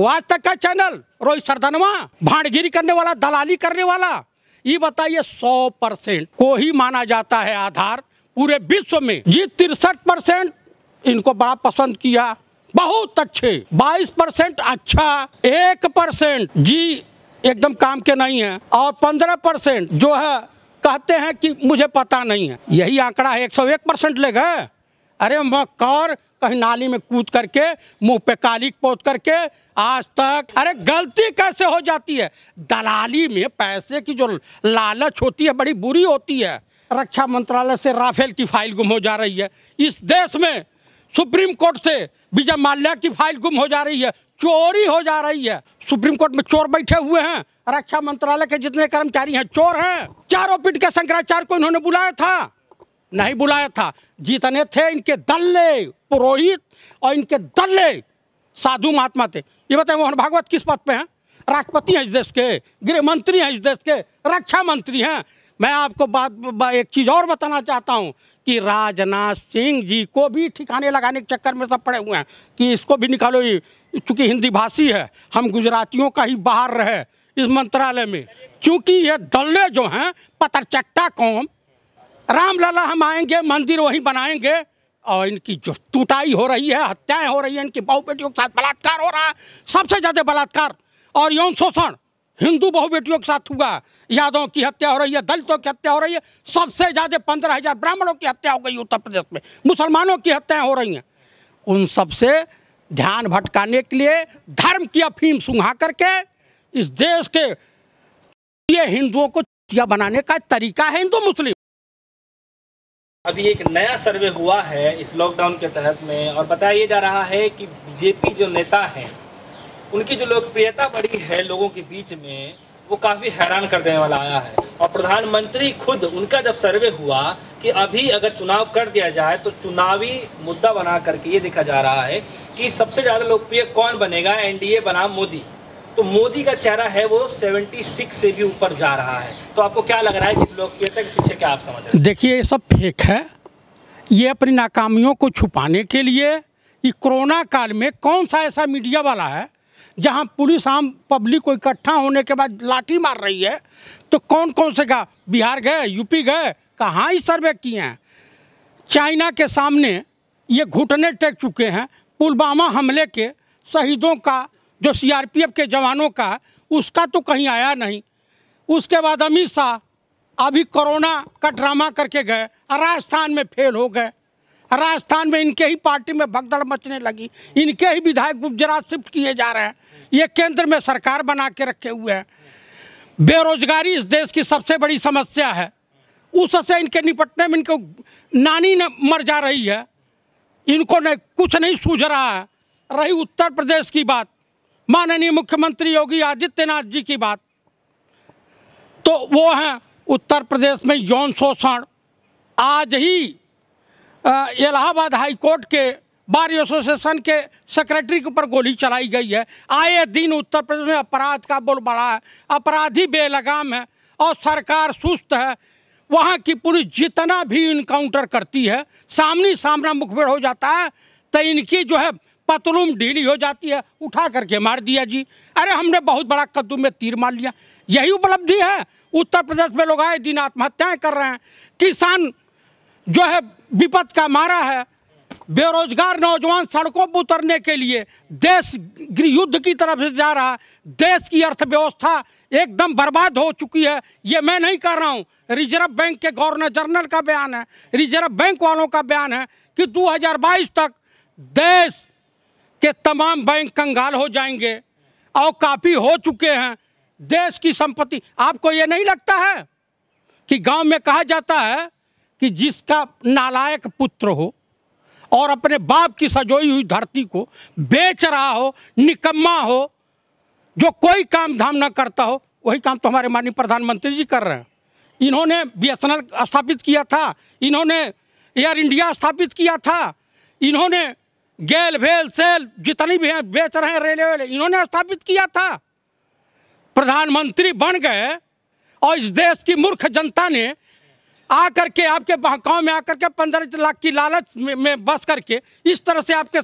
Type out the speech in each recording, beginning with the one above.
आज तक का चैनल रोहित सरधनवा भाड़गिरी करने वाला दलाली करने वाला ये बताइए सौ परसेंट को ही माना जाता है आधार पूरे विश्व में जी तिरसठ परसेंट इनको बड़ा पसंद किया बहुत अच्छे बाईस परसेंट अच्छा एक परसेंट जी एकदम काम के नहीं है और पंद्रह परसेंट जो है कहते हैं कि मुझे पता नहीं है यही आंकड़ा है एक सौ एक परसेंट ले गए अरे मकर कहीं नाली में कूद करके मुंह पे कालिक पोत करके आज तक अरे गलती कैसे हो जाती है दलाली में पैसे की जो लालच होती है बड़ी बुरी होती है रक्षा मंत्रालय से राफेल की फाइल गुम हो जा रही है इस देश में सुप्रीम कोर्ट से विजय माल्या की फाइल गुम हो जा रही है चोरी हो जा रही है सुप्रीम कोर्ट में चोर बैठे हुए हैं रक्षा मंत्रालय के जितने कर्मचारी हैं चोर हैं चारों पीठ के शंकराचार्य को इन्होंने बुलाया था नहीं बुलाया था जितने थे इनके दल ने पुरोहित और इनके दल्ले साधु महात्मा थे ये बताए मोहन भागवत किस पद पे हैं राष्ट्रपति हैं इस देश के गृह मंत्री हैं इस देश के रक्षा मंत्री हैं मैं आपको बात एक चीज़ और बताना चाहता हूँ कि राजनाथ सिंह जी को भी ठिकाने लगाने के चक्कर में सब पड़े हुए हैं कि इसको भी निकालो ये चूँकि हिंदी भाषी है हम गुजरातियों का ही बाहर रहे इस मंत्रालय में क्योंकि ये दल्ले जो हैं पतरचट्टा कौम रामलला हम आएंगे मंदिर वहीं बनाएंगे और इनकी जो टूटाई हो रही है हत्याएं हो रही है इनकी बहु बेटियों के साथ बलात्कार हो रहा है सबसे ज़्यादा बलात्कार और यौन शोषण हिंदू बहु बेटियों के साथ हुआ यादों की हत्या हो रही है दलितों की हत्या हो रही है सबसे ज़्यादा पंद्रह हज़ार ब्राह्मणों की हत्या हो गई उत्तर प्रदेश में मुसलमानों की हत्याएं हो रही हैं उन सबसे ध्यान भटकाने के लिए धर्म की अफीम सुंघा करके इस देश के ये हिंदुओं को बनाने का तरीका है हिंदू मुस्लिम अभी एक नया सर्वे हुआ है इस लॉकडाउन के तहत में और बताया ये जा रहा है कि बीजेपी जो नेता हैं उनकी जो लोकप्रियता बढ़ी है लोगों के बीच में वो काफ़ी हैरान कर देने वाला आया है और प्रधानमंत्री खुद उनका जब सर्वे हुआ कि अभी अगर चुनाव कर दिया जाए तो चुनावी मुद्दा बना करके ये देखा जा रहा है कि सबसे ज़्यादा लोकप्रिय कौन बनेगा एन बना मोदी तो मोदी का चेहरा है वो 76 से भी ऊपर जा रहा है तो आपको क्या लग रहा है कि लोकप्रियता के पीछे क्या आप समझ रहे हैं देखिए ये सब फेक है ये अपनी नाकामियों को छुपाने के लिए ये कोरोना काल में कौन सा ऐसा मीडिया वाला है जहाँ पुलिस आम पब्लिक को इकट्ठा होने के बाद लाठी मार रही है तो कौन कौन से का बिहार गए यूपी गए कहाँ ही सर्वे किए हैं चाइना के सामने ये घुटने टेक चुके हैं पुलवामा हमले के शहीदों का जो सीआरपीएफ के जवानों का उसका तो कहीं आया नहीं उसके बाद अमित शाह अभी कोरोना का ड्रामा करके गए राजस्थान में फेल हो गए राजस्थान में इनके ही पार्टी में भगदड़ मचने लगी इनके ही विधायक गुजरात शिफ्ट किए जा रहे हैं ये केंद्र में सरकार बना के रखे हुए हैं बेरोजगारी इस देश की सबसे बड़ी समस्या है उससे इनके निपटने में इनको नानी न मर जा रही है इनको न कुछ नहीं सूझ रहा है रही उत्तर प्रदेश की बात माननीय मुख्यमंत्री योगी आदित्यनाथ जी की बात तो वो हैं उत्तर प्रदेश में यौन शोषण आज ही इलाहाबाद हाई कोर्ट के बार एसोसिएशन के सेक्रेटरी के ऊपर गोली चलाई गई है आए दिन उत्तर प्रदेश में अपराध का बोलबाला है अपराधी बेलगाम है और सरकार सुस्त है वहाँ की पुलिस जितना भी इनकाउंटर करती है सामने सामना मुखबिर हो जाता है तो इनकी जो है पतलूम ढीली हो जाती है उठा करके मार दिया जी अरे हमने बहुत बड़ा कद्दू में तीर मार लिया यही उपलब्धि है उत्तर प्रदेश में लोग आए दिन आत्महत्याएं कर रहे हैं किसान जो है विपद का मारा है बेरोजगार नौजवान सड़कों पर उतरने के लिए देश युद्ध की तरफ से जा रहा है देश की अर्थव्यवस्था एकदम बर्बाद हो चुकी है ये मैं नहीं कर रहा हूँ रिजर्व बैंक के गवर्नर जनरल का बयान है रिजर्व बैंक वालों का बयान है कि 2022 तक देश कि तमाम बैंक कंगाल हो जाएंगे और काफ़ी हो चुके हैं देश की संपत्ति आपको ये नहीं लगता है कि गांव में कहा जाता है कि जिसका नालायक पुत्र हो और अपने बाप की सजोई हुई धरती को बेच रहा हो निकम्मा हो जो कोई काम धाम ना करता हो वही काम तो हमारे माननीय प्रधानमंत्री जी कर रहे हैं इन्होंने बी स्थापित किया था इन्होंने एयर इंडिया स्थापित किया था इन्होंने गेल भेल सेल जितनी भी हैं बेच रहे हैं रेलवे वाले इन्होंने स्थापित किया था प्रधानमंत्री बन गए और इस देश की मूर्ख जनता ने आकर के आपके गाँव में आकर के पंद्रह लाख की लालच में, में बस करके इस तरह से आपके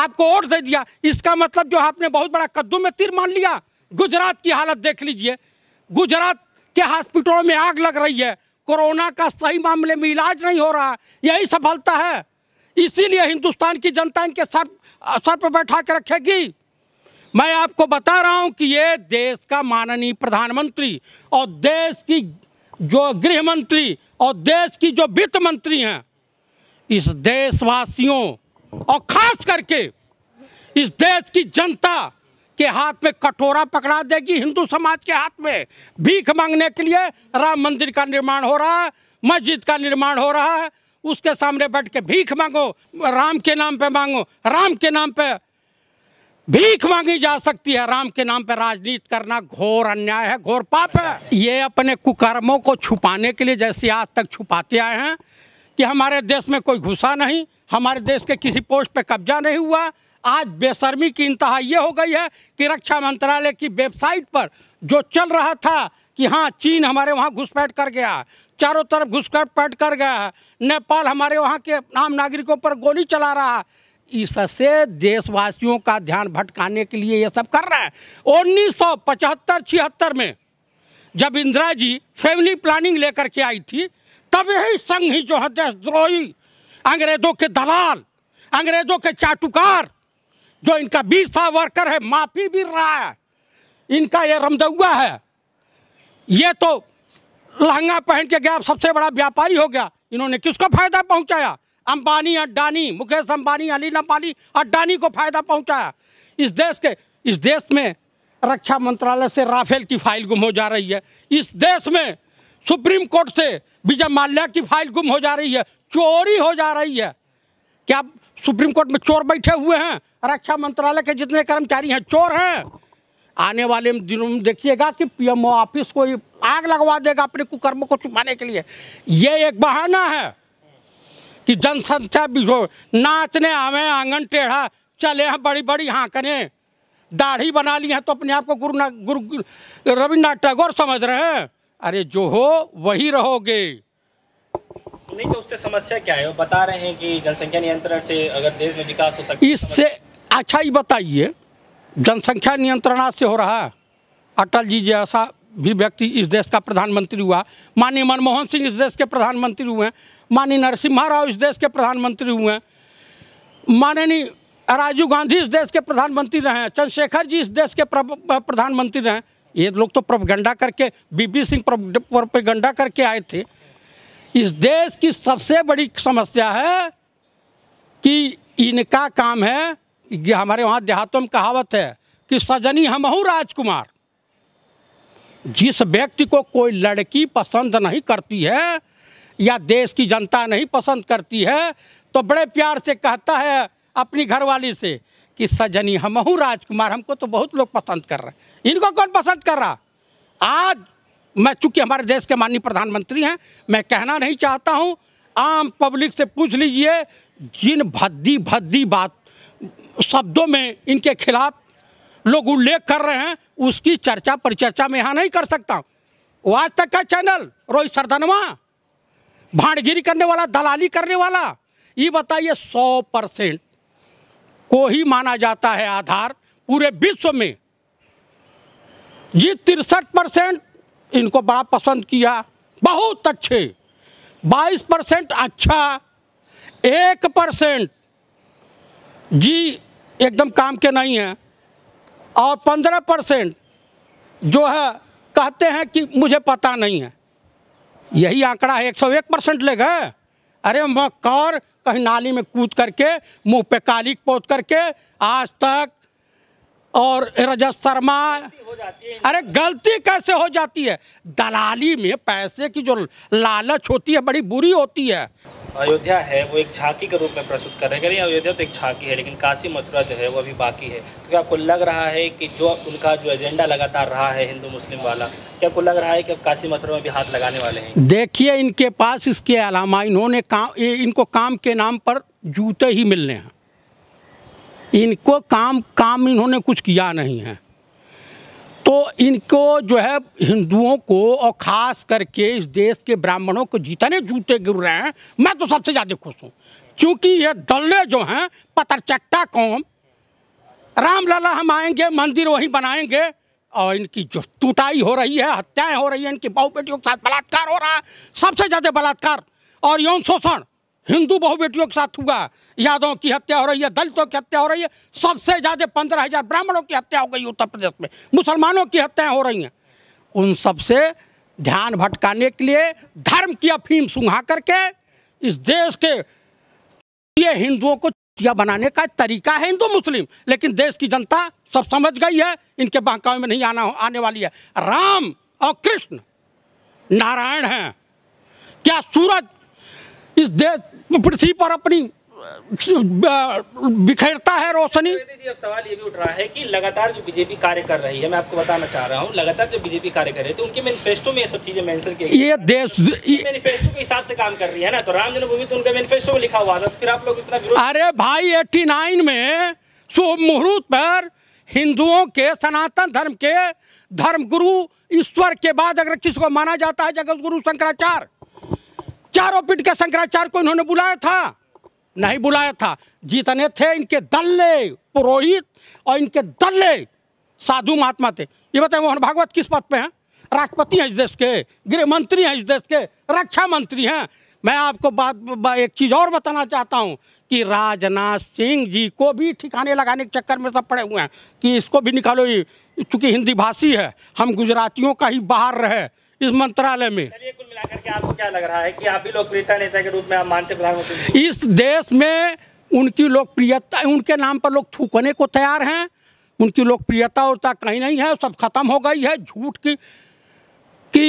आपको वोट दे दिया इसका मतलब जो आपने बहुत बड़ा कद्दू में तीर मान लिया गुजरात की हालत देख लीजिए गुजरात के हॉस्पिटलों में आग लग रही है कोरोना का सही मामले में इलाज नहीं हो रहा यही सफलता है इसीलिए हिंदुस्तान की जनता इनके सर सर पर बैठा के रखेगी मैं आपको बता रहा हूं कि ये देश का माननीय प्रधानमंत्री और देश की जो गृह मंत्री और देश की जो वित्त मंत्री हैं इस देशवासियों और खास करके इस देश की जनता के हाथ में कटोरा पकड़ा देगी हिंदू समाज के हाथ में भीख मांगने के लिए राम मंदिर का निर्माण हो रहा है मस्जिद का निर्माण हो रहा है उसके सामने बैठ के भीख मांगो राम के नाम पे मांगो राम के नाम पे भीख मांगी जा सकती है राम के नाम पर राजनीति करना घोर अन्याय है घोर पाप है ये अपने कुकर्मों को छुपाने के लिए जैसे आज तक छुपाते आए हैं कि हमारे देश में कोई घुसा नहीं हमारे देश के किसी पोस्ट पे कब्जा नहीं हुआ आज बेशर्मी की इंतहा ये हो गई है कि रक्षा मंत्रालय की वेबसाइट पर जो चल रहा था कि हाँ चीन हमारे वहाँ घुसपैठ कर गया चारों तरफ घुसपैठ कर गया नेपाल हमारे वहाँ के आम नागरिकों पर गोली चला रहा इससे देशवासियों का ध्यान भटकाने के लिए ये सब कर रहे हैं उन्नीस सौ पचहत्तर छिहत्तर में जब इंदिरा जी फैमिली प्लानिंग लेकर के आई थी तब यही संघ ही जो है देशद्रोही अंग्रेजों के दलाल अंग्रेजों के चाटुकार जो इनका बीसा वर्कर है माफी भी रहा है इनका ये रमदौआ है ये तो लहंगा पहन के गया सबसे बड़ा व्यापारी हो गया इन्होंने किसको फायदा पहुंचाया अंबानी अड्डानी मुकेश अंबानी अनिल अंबानी अड्डानी को फायदा पहुंचाया इस देश के इस देश में रक्षा मंत्रालय से राफेल की फाइल गुम हो जा रही है इस देश में सुप्रीम कोर्ट से विजय माल्या की फाइल गुम हो जा रही है चोरी हो जा रही है क्या सुप्रीम कोर्ट में चोर बैठे हुए हैं रक्षा मंत्रालय के जितने कर्मचारी हैं चोर हैं आने वाले दिनों में देखिएगा कि पीएमओ ऑफिस को आग लगवा देगा अपने कुकर्म को छुपाने के लिए ये एक बहाना है कि जनसंख्या नाचने आवे आंगन टेढ़ा चले हैं बड़ी बड़ी हाँकने दाढ़ी बना ली है तो अपने आप को गुरु ना गुरु रविन्द्रनाथ टैगोर समझ रहे हैं अरे जो हो वही रहोगे नहीं तो उससे समस्या क्या है वो बता रहे हैं कि जनसंख्या नियंत्रण से अगर देश में विकास हो सकता इससे अच्छा ही बताइए जनसंख्या नियंत्रणा से हो रहा अटल जी जैसा भी व्यक्ति इस देश का प्रधानमंत्री हुआ माननीय मनमोहन सिंह इस देश के प्रधानमंत्री हुए हैं माननीय नरसिम्हा राव इस देश के प्रधानमंत्री हुए हैं माननीय राजीव गांधी इस देश के प्रधानमंत्री रहे हैं चंद्रशेखर जी इस देश के प्रधानमंत्री रहे ये लोग तो प्रपगंडा करके बीबी सिंह प्रोपगंडा करके आए थे इस देश की सबसे बड़ी समस्या है कि इनका काम है हमारे वहाँ देहातों में कहावत है कि सजनी हम हूँ राजकुमार जिस व्यक्ति को कोई लड़की पसंद नहीं करती है या देश की जनता नहीं पसंद करती है तो बड़े प्यार से कहता है अपनी घरवाली से कि सजनी हम हूँ राजकुमार हमको तो बहुत लोग पसंद कर रहे हैं इनको कौन पसंद कर रहा आज मैं चूंकि हमारे देश के माननीय प्रधानमंत्री हैं मैं कहना नहीं चाहता हूँ आम पब्लिक से पूछ लीजिए जिन भद्दी भद्दी बात शब्दों में इनके खिलाफ लोग उल्लेख कर रहे हैं उसकी चर्चा परिचर्चा में यहाँ नहीं कर सकता वो आज तक का चैनल रोहित सरदनवा भाड़गिरी करने वाला दलाली करने वाला ये बताइए सौ परसेंट को ही माना जाता है आधार पूरे विश्व में जी तिरसठ परसेंट इनको बड़ा पसंद किया बहुत अच्छे बाईस परसेंट अच्छा एक परसेंट जी एकदम काम के नहीं हैं और पंद्रह परसेंट जो है कहते हैं कि मुझे पता नहीं है यही आंकड़ा है एक सौ एक परसेंट ले गए अरे मकर कहीं नाली में कूद करके मुंह पे काली पोत करके आज तक और रजत शर्मा अरे गलती कैसे हो जाती है दलाली में पैसे की जो लालच होती है बड़ी बुरी होती है अयोध्या है वो एक झांकी के रूप में प्रस्तुत कर रहे हैं अयोध्या तो एक झांकी है लेकिन काशी मथुरा जो है वो अभी बाकी है तो क्या आपको लग रहा है कि जो उनका जो एजेंडा लगातार रहा है हिंदू मुस्लिम वाला क्या आपको लग रहा है कि अब काशी मथुरा में भी हाथ लगाने वाले हैं देखिए इनके पास इसके अलावा इन्होंने काम इनको काम के नाम पर जूते ही मिलने हैं इनको काम काम इन्होंने कुछ किया नहीं है तो इनको जो है हिंदुओं को और ख़ास करके इस देश के ब्राह्मणों को जितने जूते गिर रहे हैं मैं तो सबसे ज़्यादा खुश हूँ क्योंकि ये दल्ले जो हैं पतरचट्टा कौम रामलला हम आएंगे मंदिर वहीं बनाएंगे और इनकी जो टूटाई हो रही है हत्याएं हो रही है इनकी बहु बेटियों के साथ बलात्कार हो रहा है सबसे ज़्यादा बलात्कार और यौन शोषण हिंदू बहु बेटियों के साथ हुआ यादवों की हत्या हो रही है दलितों की हत्या हो रही है सबसे ज़्यादा पंद्रह हज़ार ब्राह्मणों की हत्या हो गई उत्तर प्रदेश में मुसलमानों की हत्याएं हो रही हैं उन सबसे ध्यान भटकाने के लिए धर्म की अफीम सुहा करके इस देश के ये हिंदुओं को चुतिया बनाने का तरीका है हिंदू मुस्लिम लेकिन देश की जनता सब समझ गई है इनके बांकाओं में नहीं आना आने वाली है राम और कृष्ण नारायण हैं क्या सूरज इस देश पृथ्वी पर अपनी बिखेरता है रोशनी अब सवाल ये भी उठ रहा है कि लगातार जो बीजेपी कार्य कर रही है मैं आपको बताना चाह रहा हूँ लगातार जो बीजेपी कार्य कर रही है तो उनके मैनिफेस्टो में ये सब चीजें मेंशन की ये देश मैनिफेस्टो के हिसाब से काम कर रही है ना तो राम जन्मभूमि तो उनका मैनिफेस्टो में लिखा हुआ था तो फिर आप लोग इतना विरोध अरे भाई एट्टी नाइन में शुभ मुहूर्त पर हिंदुओं के सनातन धर्म के धर्मगुरु ईश्वर के बाद अगर किसको माना जाता है जगत गुरु शंकराचार्य चारों पीठ के शंकराचार्य को इन्होंने बुलाया था नहीं बुलाया था जितने थे इनके दल्ले पुरोहित और इनके दल्ले साधु महात्मा थे ये बताए मोहन भागवत किस पद पे हैं राष्ट्रपति हैं इस देश के गृह मंत्री हैं इस देश के रक्षा मंत्री हैं मैं आपको बात एक चीज़ और बताना चाहता हूँ कि राजनाथ सिंह जी को भी ठिकाने लगाने के चक्कर में सब पड़े हुए हैं कि इसको भी निकालो चूँकि हिंदी भाषी है हम गुजरातियों का ही बाहर रहे इस मंत्रालय में कुल मिलाकर के आपको क्या लग रहा है कि आप भी लोकप्रियता नेता के रूप में आप मानते प्रधानमंत्री इस देश में उनकी लोकप्रियता उनके नाम पर लोग थूकने को तैयार हैं उनकी लोकप्रियता उता कहीं नहीं है सब खत्म हो गई है झूठ की कि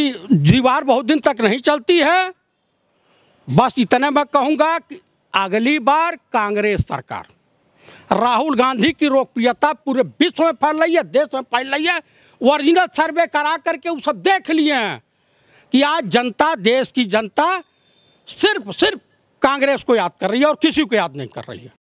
दीवार बहुत दिन तक नहीं चलती है बस इतने मैं कहूँगा कि अगली बार कांग्रेस सरकार राहुल गांधी की लोकप्रियता पूरे विश्व में फैल रही है देश में फैल रही है ओरिजिनल सर्वे करा करके वो सब देख लिए हैं कि आज जनता देश की जनता सिर्फ सिर्फ कांग्रेस को याद कर रही है और किसी को याद नहीं कर रही है